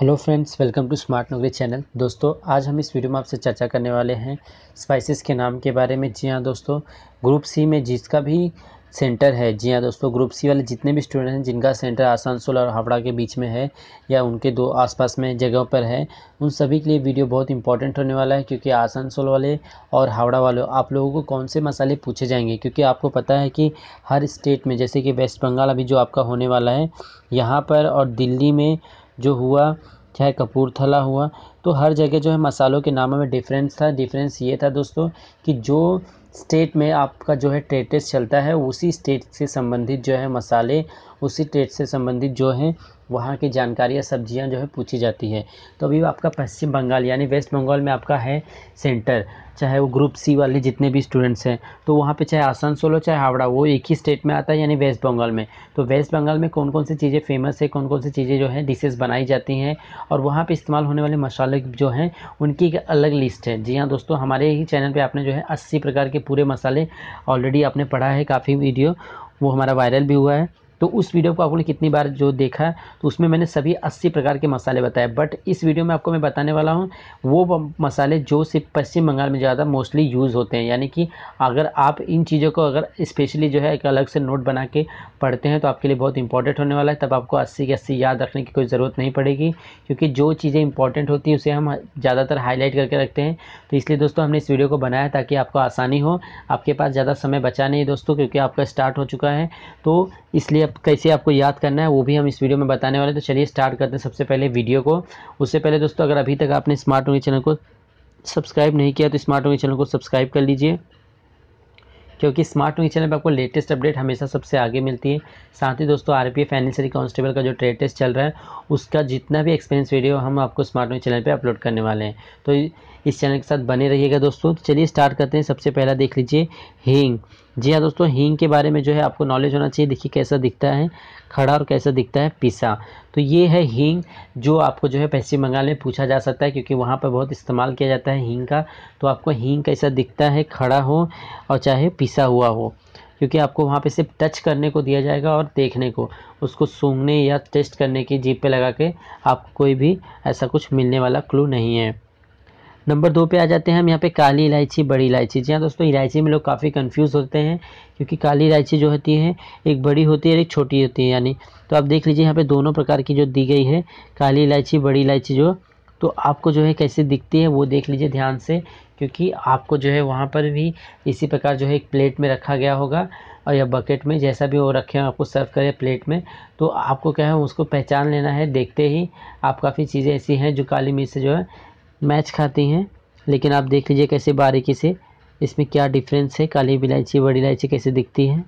hello friends welcome to smart Nagari channel दोस्तों आज हम इस वीडियो में आपसे चर्चा करने वाले हैं स्पाइसेस के नाम के बारे में जी हाँ दोस्तों ग्रुप सी में जिसका भी सेंटर है जी हाँ दोस्तों ग्रुप सी वाले जितने भी स्टूडेंट हैं जिनका सेंटर आसानसोल और हावड़ा के बीच में है या उनके दो आसपास में जगहों पर है उन सभी के लिए वीडियो बहुत इंपॉर्टेंट होने वाला है क्योंकि आसानसोल वाले और हावड़ा वाले आप लोगों को कौन से मसाले पूछे जाएंगे क्योंकि आपको पता है कि हर स्टेट में जैसे कि वेस्ट बंगाल अभी जो आपका होने वाला है यहाँ पर और दिल्ली में जो हुआ चाहे अच्छा कपूरथला हुआ तो हर जगह जो है मसालों के नामों में डिफ़रेंस था डिफ़रेंस ये था दोस्तों कि जो स्टेट में आपका जो है ट्रेटेस चलता है उसी स्टेट से संबंधित जो है मसाले उसी टेट से संबंधित जो हैं वहाँ की जानकारियाँ सब्जियाँ जो है पूछी जाती है तो अभी आपका पश्चिम बंगाल यानी वेस्ट बंगाल में आपका है सेंटर चाहे वो ग्रुप सी वाले जितने भी स्टूडेंट्स हैं तो वहाँ पे चाहे आसनसोल हो चाहे हावड़ा वो एक ही स्टेट में आता है यानी वेस्ट बंगाल में तो वेस्ट बंगाल में कौन कौन सी चीज़ें फेमस है कौन कौन सी चीज़ें जो है डिशेज़ बनाई जाती हैं और वहाँ पर इस्तेमाल होने वाले मसाले जो हैं उनकी एक अलग लिस्ट है जी हाँ दोस्तों हमारे ही चैनल पर आपने जो है अस्सी प्रकार के पूरे मसाले ऑलरेडी आपने पढ़ा है काफ़ी वीडियो वो हमारा वायरल भी हुआ है तो उस वीडियो को आपने कितनी बार जो देखा तो उसमें मैंने सभी अस्सी प्रकार के मसाले बताए बट इस वीडियो में आपको मैं बताने वाला हूँ वो मसाले जो सिर्फ पश्चिम बंगाल में ज़्यादा मोस्टली यूज़ होते हैं यानी कि अगर आप इन चीज़ों को अगर स्पेशली जो है एक अलग से नोट बना के पढ़ते हैं तो आपके लिए बहुत इंपॉर्टेंट होने वाला है तब आपको अस्सी के अस्सी याद रखने की कोई ज़रूरत नहीं पड़ेगी क्योंकि जो चीज़ें इंपॉर्टेंट होती हैं उसे हम ज़्यादातर हाईलाइट करके रखते हैं तो इसलिए दोस्तों हमने इस वीडियो को बनाया ताकि आपको आसानी हो आपके पास ज़्यादा समय बचा नहीं दोस्तों क्योंकि आपका स्टार्ट हो चुका है तो इसलिए जब कैसे आपको याद करना है वो भी हम इस वीडियो में बताने वाले हैं तो चलिए स्टार्ट करते हैं सबसे पहले वीडियो को उससे पहले दोस्तों अगर अभी तक आपने स्मार्ट होंगे चैनल को सब्सक्राइब नहीं किया तो स्मार्ट होंगे चैनल को सब्सक्राइब कर लीजिए क्योंकि स्मार्ट न्यूज चैनल पर आपको लेटेस्ट अपडेट हमेशा सबसे आगे मिलती है साथ ही दोस्तों आर पी एफ कांस्टेबल का जो ट्रेड टेस्ट चल रहा है उसका जितना भी एक्सपीरियंस वीडियो हम आपको स्मार्ट न्यूज चैनल पर अपलोड करने वाले हैं तो इस चैनल के साथ बने रहिएगा दोस्तों तो चलिए स्टार्ट करते हैं सबसे पहला देख लीजिए हींग जी हाँ दोस्तों हींग के बारे में जो है आपको नॉलेज होना चाहिए देखिए कैसा दिखता है खड़ा और कैसा दिखता है पिसा तो ये है हींग जो आपको जो है पश्चिम बंगाल में पूछा जा सकता है क्योंकि वहाँ पर बहुत इस्तेमाल किया जाता है हींग का तो आपको हींग कैसा दिखता है खड़ा हो और चाहे पिसा हुआ हो क्योंकि आपको वहाँ पे सिर्फ टच करने को दिया जाएगा और देखने को उसको सूंघने या टेस्ट करने की जीप पे लगा के आपको कोई भी ऐसा कुछ मिलने वाला क्लू नहीं है नंबर दो पे आ जाते हैं हम यहाँ पे काली इलायची बड़ी इलायची जी हाँ दोस्तों इलायची में लोग काफ़ी कंफ्यूज होते हैं क्योंकि काली इलायची जो होती है एक बड़ी होती है और एक छोटी होती है यानी तो आप देख लीजिए यहाँ पे दोनों प्रकार की जो दी गई है काली इलायची बड़ी इलायची जो तो आपको जो है कैसे दिखती है वो देख लीजिए ध्यान से क्योंकि आपको जो है वहाँ पर भी इसी प्रकार जो है एक प्लेट में रखा गया होगा और या बकेट में जैसा भी वो रखे हैं आपको सर्व करें प्लेट में तो आपको क्या है उसको पहचान लेना है देखते ही आप काफ़ी चीज़ें ऐसी हैं जो काली मिर्च से जो है मैच खाती हैं लेकिन आप देख लीजिए कैसे बारीकी से इसमें क्या डिफरेंस है काली इलायची बड़ी इलायची कैसे दिखती है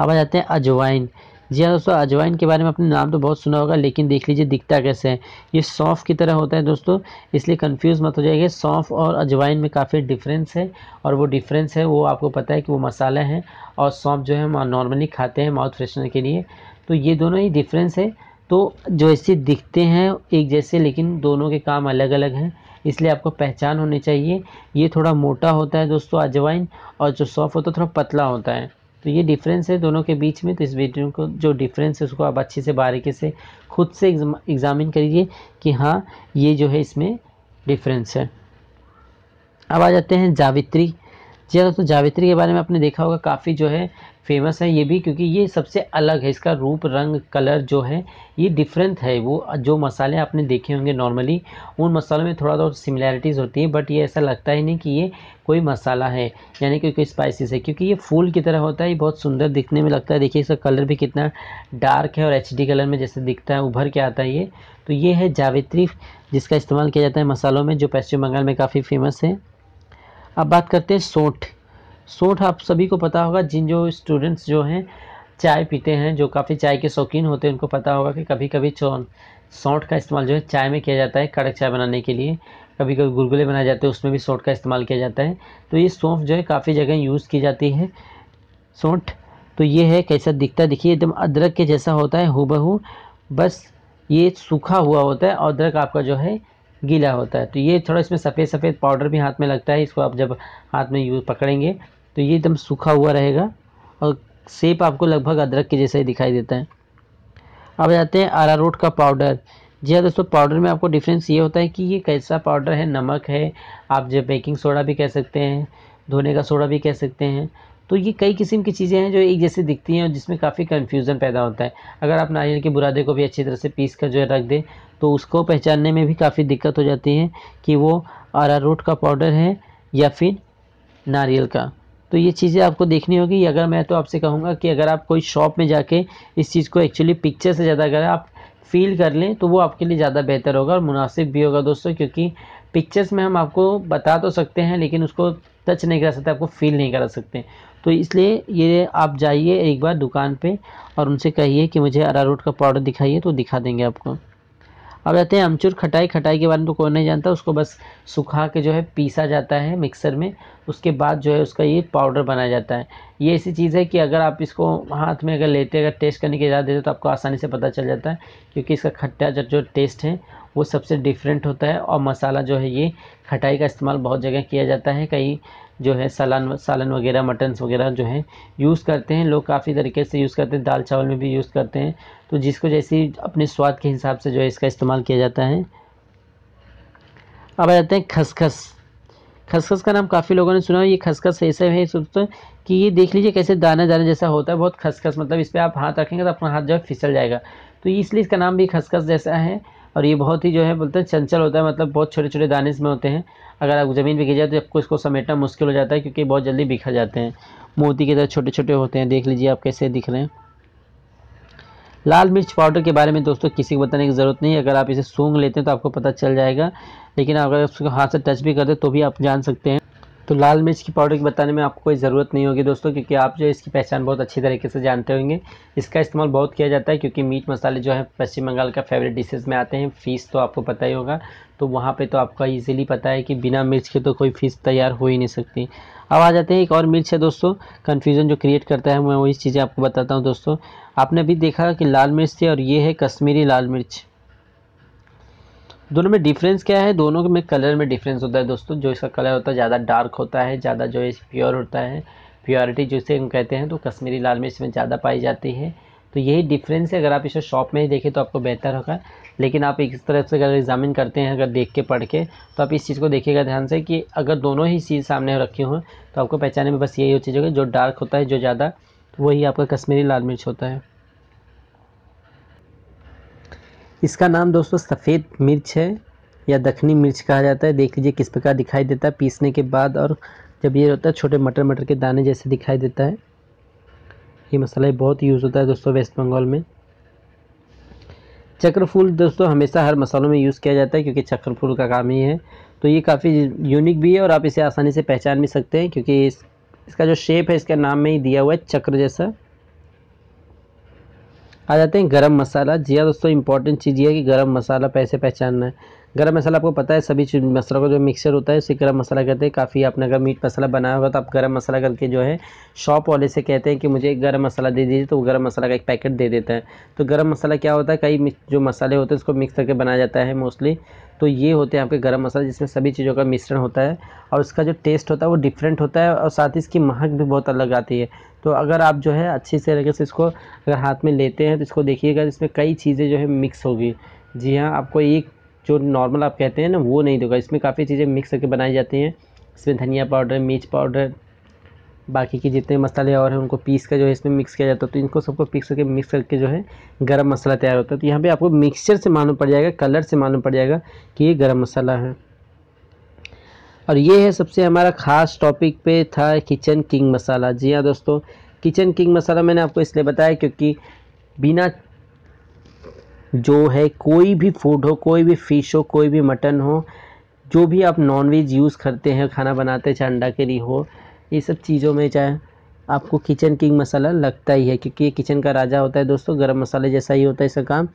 अब आ जाते हैं अजवाइन जी हाँ दोस्तों अजवाइन के बारे में अपने नाम तो बहुत सुना होगा लेकिन देख लीजिए दिखता कैसे है ये सौंफ की तरह होता है दोस्तों इसलिए कंफ्यूज मत हो जाइए सौंफ और अजवाइन में काफ़ी डिफरेंस है और वो डिफरेंस है वो आपको पता है कि वो मसाला है और सौंफ जो है हम नॉर्मली खाते हैं माउथ फ्रेशनर के लिए तो ये दोनों ही डिफरेंस है तो जो ऐसे दिखते हैं एक जैसे लेकिन दोनों के काम अलग अलग हैं इसलिए आपको पहचान होनी चाहिए ये थोड़ा मोटा होता है दोस्तों अजवाइन और जो सॉफ्ट होता है थोड़ा पतला होता है तो ये डिफरेंस है दोनों के बीच में तो इस वीडियो को जो डिफरेंस है उसको आप अच्छे से बारीकी से खुद से एग्ज़ामिन करिए कि हाँ ये जो है इसमें डिफरेंस है अब आ जाते हैं जावित्री जी हाँ दोस्तों जावित्री के बारे में आपने देखा होगा काफ़ी जो है फेमस है ये भी क्योंकि ये सबसे अलग है इसका रूप रंग कलर जो है ये डिफरेंट है वो जो मसाले आपने देखे होंगे नॉर्मली उन मसालों में थोड़ा बहुत सिमिलैरिटीज़ होती है बट ये ऐसा लगता ही नहीं कि ये कोई मसाला है यानी कि कोई स्पाइसिस है क्योंकि ये फूल की तरह होता है ये बहुत सुंदर दिखने में लगता है देखिए इसका कलर भी कितना डार्क है और एच कलर में जैसे दिखता है उभर के आता है ये तो ये है जावित्री जिसका इस्तेमाल किया जाता है मसालों में जो पश्चिम बंगाल में काफ़ी फेमस है अब बात करते हैं सोठ सोठ आप सभी को पता होगा जिन जो स्टूडेंट्स जो हैं चाय पीते हैं जो काफ़ी चाय के शौकीन होते हैं उनको पता होगा कि कभी कभी चौन सौंठ का इस्तेमाल जो है चाय में किया जाता है कड़क चाय बनाने के लिए कभी कभी गुलगुले बनाए जाते हैं उसमें भी सौठ का इस्तेमाल किया जाता है तो ये सौंफ जो है काफ़ी जगह यूज़ की जाती है सौठ तो ये है कैसा दिखता है देखिए एकदम अदरक के जैसा होता है हु बस ये सूखा हुआ होता है अदरक आपका जो है गीला होता है तो ये थोड़ा इसमें सफ़ेद सफ़ेद पाउडर भी हाथ में लगता है इसको आप जब हाथ में यूज पकड़ेंगे तो ये एकदम सूखा हुआ रहेगा और सेप आपको लगभग अदरक के जैसा ही दिखाई देता है अब जाते हैं आरारोट का पाउडर जी हाँ दोस्तों पाउडर में आपको डिफरेंस ये होता है कि ये कैसा पाउडर है नमक है आप जो बेकिंग सोडा भी कह सकते हैं धोने का सोडा भी कह सकते हैं तो ये कई किस्म की चीज़ें हैं जो एक जैसी दिखती हैं और जिसमें काफ़ी कन्फ्यूज़न पैदा होता है अगर आप नारियल के बुरादे को भी अच्छी तरह से पीस कर जो है रख दें तो उसको पहचानने में भी काफ़ी दिक्कत हो जाती है कि वो रूट का पाउडर है या फिर नारियल का तो ये चीज़ें आपको देखनी होगी अगर मैं तो आपसे कहूँगा कि अगर आप कोई शॉप में जाके इस चीज़ को एक्चुअली पिक्चर से ज़्यादा अगर आप फील कर लें तो वो आपके लिए ज़्यादा बेहतर होगा और मुनासिब भी होगा दोस्तों क्योंकि पिक्चर्स में हम आपको बता तो सकते हैं लेकिन उसको टच नहीं करा सकते आपको फील नहीं करा सकते तो इसलिए ये आप जाइए एक बार दुकान पे और उनसे कहिए कि मुझे अरारोट का पाउडर दिखाइए तो दिखा देंगे आपको अब रहते हैं अमचूर खटाई खटाई के बारे में तो कोई नहीं जानता उसको बस सुखा के जो है पीसा जाता है मिक्सर में उसके बाद जो है उसका ये पाउडर बनाया जाता है ये ऐसी चीज़ है कि अगर आप इसको हाथ में अगर लेते अगर टेस्ट करने की इजाज़त देते तो आपको आसानी से पता चल जाता है क्योंकि इसका खट्टा जो टेस्ट है वो सबसे डिफरेंट होता है और मसाला जो है ये खटाई का इस्तेमाल बहुत जगह किया जाता है कई जो है सालन सालन वगैरह मटन्स वगैरह जो है यूज़ करते हैं लोग काफ़ी तरीके से यूज़ करते हैं दाल चावल में भी यूज़ करते हैं तो जिसको जैसी अपने स्वाद के हिसाब से जो है इसका इस्तेमाल किया जाता है अब आ जाते हैं खसखस खसखस का नाम काफ़ी लोगों ने सुना है ये खसखस ऐसे है सोचते हैं कि ये देख लीजिए कैसे दाना दाना जैसा होता है बहुत खसखस मतलब इस पर आप हाथ रखेंगे तो अपना हाथ जो है फिसल जाएगा तो इसलिए इसका नाम भी खसखस जैसा है और ये बहुत ही जो है बोलते हैं चंचल होता है मतलब बहुत छोटे छोटे दाने इसमें होते हैं अगर आप ज़मीन पर गिर जाए तो आपको इसको समेटना मुश्किल हो जाता है क्योंकि बहुत जल्दी बिखर जाते हैं मोती की तरह छोटे छोटे होते हैं देख लीजिए आप कैसे दिख रहे हैं लाल मिर्च पाउडर के बारे में दोस्तों किसी को बताने की ज़रूरत नहीं अगर आप इसे सूंघ लेते हैं तो आपको पता चल जाएगा लेकिन अगर उसको हाथ से टच भी कर दे तो भी आप जान सकते हैं तो लाल मिर्च की पाउडर की बताने में आपको कोई ज़रूरत नहीं होगी दोस्तों क्योंकि आप जो इसकी पहचान बहुत अच्छी तरीके से जानते होंगे इसका इस्तेमाल बहुत किया जाता है क्योंकि मीट मसाले जो है पश्चिम बंगाल का फेवरेट डिशेज़ में आते हैं फ़ीस तो आपको पता ही होगा तो वहाँ पर तो आपका ईजिली पता है कि बिना मिर्च के तो कोई फ़ीस तैयार हो ही नहीं सकती अब आ जाते हैं एक और मिर्च है दोस्तों कन्फ्यूज़न जो क्रिएट करता है मैं वही चीज़ें आपको बताता हूँ दोस्तों आपने अभी देखा कि लाल मिर्च थी और ये है कश्मीरी लाल मिर्च दोनों में डिफरेंस क्या है दोनों में कलर में डिफरेंस होता है दोस्तों जो इसका कलर होता है ज़्यादा डार्क होता है ज़्यादा जो है प्योर होता है प्योरिटी जिसे हम कहते हैं तो कश्मीरी लाल मिर्च में ज़्यादा पाई जाती है तो यही डिफरेंस है अगर आप इसे शॉप में ही देखें तो आपको बेहतर होगा लेकिन आप इस तरह से अगर एग्जामिन करते हैं अगर देख के पढ़ के तो आप इस चीज़ को देखिएगा ध्यान से कि अगर दोनों ही चीज़ सामने रखी हों तो आपको पहचाने में बस यही चीज़ होगी जो डार्क होता है जो ज़्यादा वही आपका कश्मीरी लाल मिर्च होता है इसका नाम दोस्तों सफ़ेद मिर्च है या दखनी मिर्च कहा जाता है देख लीजिए किस प्रकार दिखाई देता है पीसने के बाद और जब ये होता है छोटे मटर मटर के दाने जैसे दिखाई देता है ये मसाला बहुत यूज़ होता है दोस्तों वेस्ट बंगाल में चक्रफूल दोस्तों हमेशा हर मसालों में यूज़ किया जाता है क्योंकि चक्रफूल का काम ही है तो ये काफ़ी यूनिक भी है और आप इसे आसानी से पहचान भी सकते हैं क्योंकि इस, इसका जो शेप है इसका नाम में ही दिया हुआ है चक्र जैसा आ जाते हैं गरम मसाला जी हाँ दोस्तों इंपॉर्टेंट चीज़ ये है कि गरम मसाला पैसे पहचानना है गरम मसाला आपको पता है सभी मसालों का जो मिक्सर होता है उसे गरम मसाला कहते हैं काफ़ी आपने अगर मीट मसाला बनाया होगा तो आप गरम मसाला करके जो है शॉप वाले से कहते हैं कि मुझे गरम मसाला दे दीजिए तो वो गरम मसाला का एक पैकेट दे देता है तो गरम मसाला क्या होता है कई जो मसाले होते हैं उसको मिक्स करके बनाया जाता है मोस्टली तो ये होते हैं आपके गर्म मसाला जिसमें सभी चीज़ों का मिश्रण होता है और उसका जो टेस्ट होता है वो डिफरेंट होता है और साथ ही इसकी महक भी बहुत अलग आती है तो अगर आप जो है अच्छी तरीके से इसको अगर हाथ में लेते हैं तो इसको देखिएगा तो इसमें कई चीज़ें जो है मिक्स होगी जी हाँ आपको एक जो नॉर्मल आप कहते हैं ना वो नहीं दोगा इसमें काफ़ी चीज़ें मिक्स करके बनाई जाती हैं इसमें धनिया पाउडर मिर्च पाउडर बाकी के जितने मसाले और हैं उनको पीस कर जो है इसमें मिक्स किया जाता है तो इनको सबको पीस करके मिक्स करके जो है गरम मसाला तैयार होता है तो यहाँ पे आपको मिक्सचर से मालूम पड़ जाएगा कलर से मालूम पड़ जाएगा कि ये गरम मसाला है और ये है सबसे हमारा ख़ास टॉपिक पे था किचन किंग मसाला जी हाँ दोस्तों किचन किंग मसाला मैंने आपको इसलिए बताया क्योंकि बिना जो है कोई भी फूड हो कोई भी फ़िश हो कोई भी मटन हो जो भी आप नॉनवेज यूज़ करते हैं खाना बनाते चाहे अंडा लिए हो ये सब चीज़ों में चाहे आपको किचन किंग मसाला लगता ही है क्योंकि ये किचन का राजा होता है दोस्तों गरम मसाले जैसा ही होता है इसका काम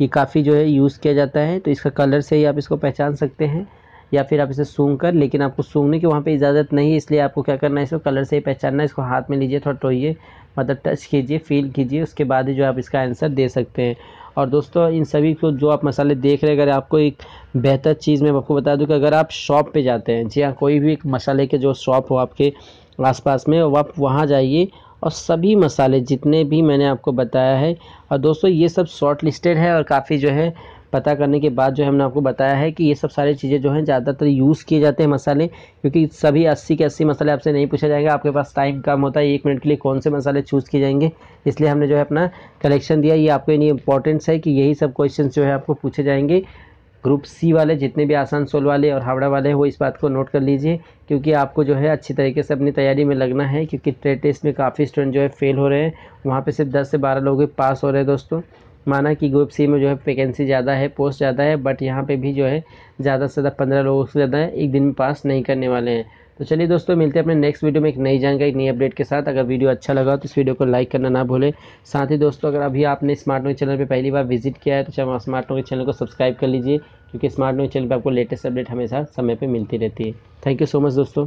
ये काफ़ी जो है यूज़ किया जाता है तो इसका कलर से ही आप इसको पहचान सकते हैं या फिर आप इसे सूंघ कर लेकिन आपको सूंघने की वहाँ पे इजाज़त नहीं है इसलिए आपको क्या करना है इसको कलर से ही पहचानना है इसको हाथ में लीजिए थोड़ा टोइए मतलब टच कीजिए फील कीजिए उसके बाद ही जो आप इसका आंसर दे सकते हैं और दोस्तों इन सभी को जो आप मसाले देख रहे हैं अगर आपको एक बेहतर चीज़ मैं आपको बता दूं कि अगर आप शॉप पे जाते हैं जी हाँ कोई भी एक मसाले के जो शॉप हो आपके आसपास में वो आप वहाँ जाइए और सभी मसाले जितने भी मैंने आपको बताया है और दोस्तों ये सब शॉर्ट लिस्टेड है और काफ़ी जो है पता करने के बाद जो है हमने आपको बताया है कि ये सब सारी चीज़ें जो हैं ज़्यादातर यूज़ किए जाते हैं मसाले क्योंकि सभी अस्सी के अस्सी मसाले आपसे नहीं पूछा जाएगा आपके पास टाइम कम होता है एक मिनट के लिए कौन से मसाले चूज़ किए जाएंगे इसलिए हमने जो है अपना कलेक्शन दिया ये आपके लिए इंपॉर्टेंस है कि यही सब क्वेश्चन जो है आपको पूछे जाएंगे ग्रुप सी वाले जितने भी आसानसोल वाले और हावड़ा वाले वो इस बात को नोट कर लीजिए क्योंकि आपको जो है अच्छी तरीके से अपनी तैयारी में लगना है क्योंकि ट्रेड टेस्ट में काफ़ी स्टूडेंट जो है फेल हो रहे हैं वहाँ पे सिर्फ 10 से 12 लोग पास हो रहे हैं दोस्तों माना कि ग्रुप सी में जो है वैकेंसी ज़्यादा है पोस्ट ज़्यादा है बट यहाँ पे भी जो है ज़्यादा से ज़्यादा पंद्रह लोगों से ज़्यादा है एक दिन में पास नहीं करने वाले हैं तो चलिए दोस्तों मिलते हैं अपने नेक्स्ट वीडियो में एक नई जानकारी एक नई अपडेट के साथ अगर वीडियो अच्छा लगा तो इस वीडियो को लाइक करना ना भूलें साथ ही दोस्तों अगर अभी आपने स्मार्ट नोट चैनल पर पहली बार विजिट किया है तो स्मार्ट नोट चैनल को सब्सक्राइब कर लीजिए क्योंकि स्मार्ट नोट चैनल पर आपको लेटेस्ट अपडेट हमेशा समय पर मिलती रहती है थैंक यू सो मच दोस्तों